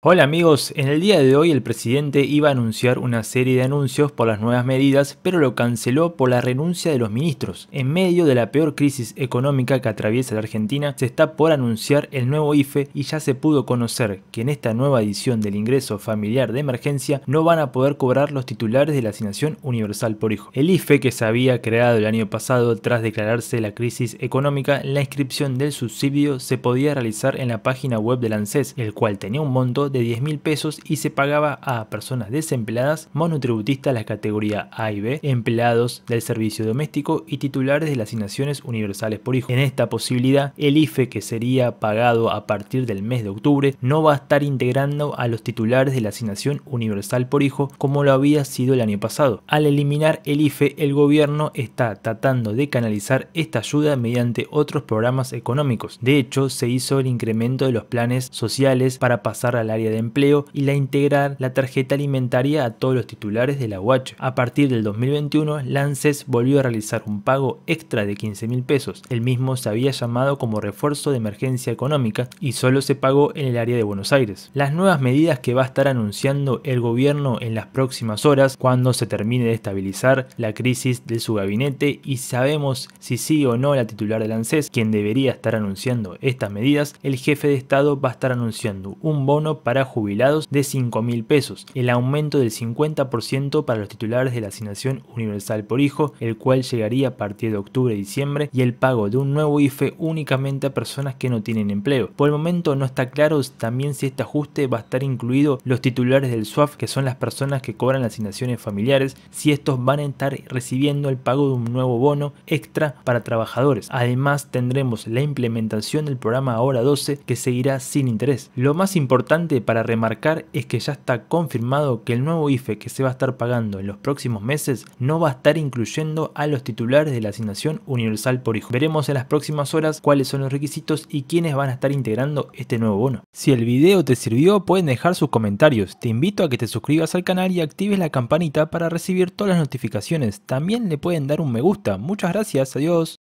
Hola amigos, en el día de hoy el presidente iba a anunciar una serie de anuncios por las nuevas medidas, pero lo canceló por la renuncia de los ministros. En medio de la peor crisis económica que atraviesa la Argentina, se está por anunciar el nuevo IFE y ya se pudo conocer que en esta nueva edición del ingreso familiar de emergencia no van a poder cobrar los titulares de la asignación universal por hijo. El IFE que se había creado el año pasado tras declararse la crisis económica, la inscripción del subsidio se podía realizar en la página web del ANSES, el cual tenía un monto de 10 mil pesos y se pagaba a personas desempleadas, monotributistas de la categoría A y B, empleados del servicio doméstico y titulares de las asignaciones universales por hijo. En esta posibilidad, el IFE que sería pagado a partir del mes de octubre no va a estar integrando a los titulares de la asignación universal por hijo como lo había sido el año pasado. Al eliminar el IFE, el gobierno está tratando de canalizar esta ayuda mediante otros programas económicos. De hecho, se hizo el incremento de los planes sociales para pasar a la de empleo y la integrar la tarjeta alimentaria a todos los titulares de la UH. A partir del 2021, Lances volvió a realizar un pago extra de 15 mil pesos. El mismo se había llamado como refuerzo de emergencia económica y solo se pagó en el área de Buenos Aires. Las nuevas medidas que va a estar anunciando el gobierno en las próximas horas cuando se termine de estabilizar la crisis de su gabinete y sabemos si sí o no la titular de ANSES, quien debería estar anunciando estas medidas, el jefe de Estado va a estar anunciando un bono para para jubilados de 5 mil pesos, el aumento del 50% para los titulares de la asignación universal por hijo, el cual llegaría a partir de octubre y diciembre, y el pago de un nuevo IFE únicamente a personas que no tienen empleo. Por el momento no está claro también si este ajuste va a estar incluido los titulares del SWAF, que son las personas que cobran asignaciones familiares, si estos van a estar recibiendo el pago de un nuevo bono extra para trabajadores. Además tendremos la implementación del programa Ahora 12 que seguirá sin interés. Lo más importante para remarcar es que ya está confirmado que el nuevo IFE que se va a estar pagando en los próximos meses no va a estar incluyendo a los titulares de la asignación universal por hijo. Veremos en las próximas horas cuáles son los requisitos y quiénes van a estar integrando este nuevo bono. Si el video te sirvió pueden dejar sus comentarios. Te invito a que te suscribas al canal y actives la campanita para recibir todas las notificaciones. También le pueden dar un me gusta. Muchas gracias, adiós.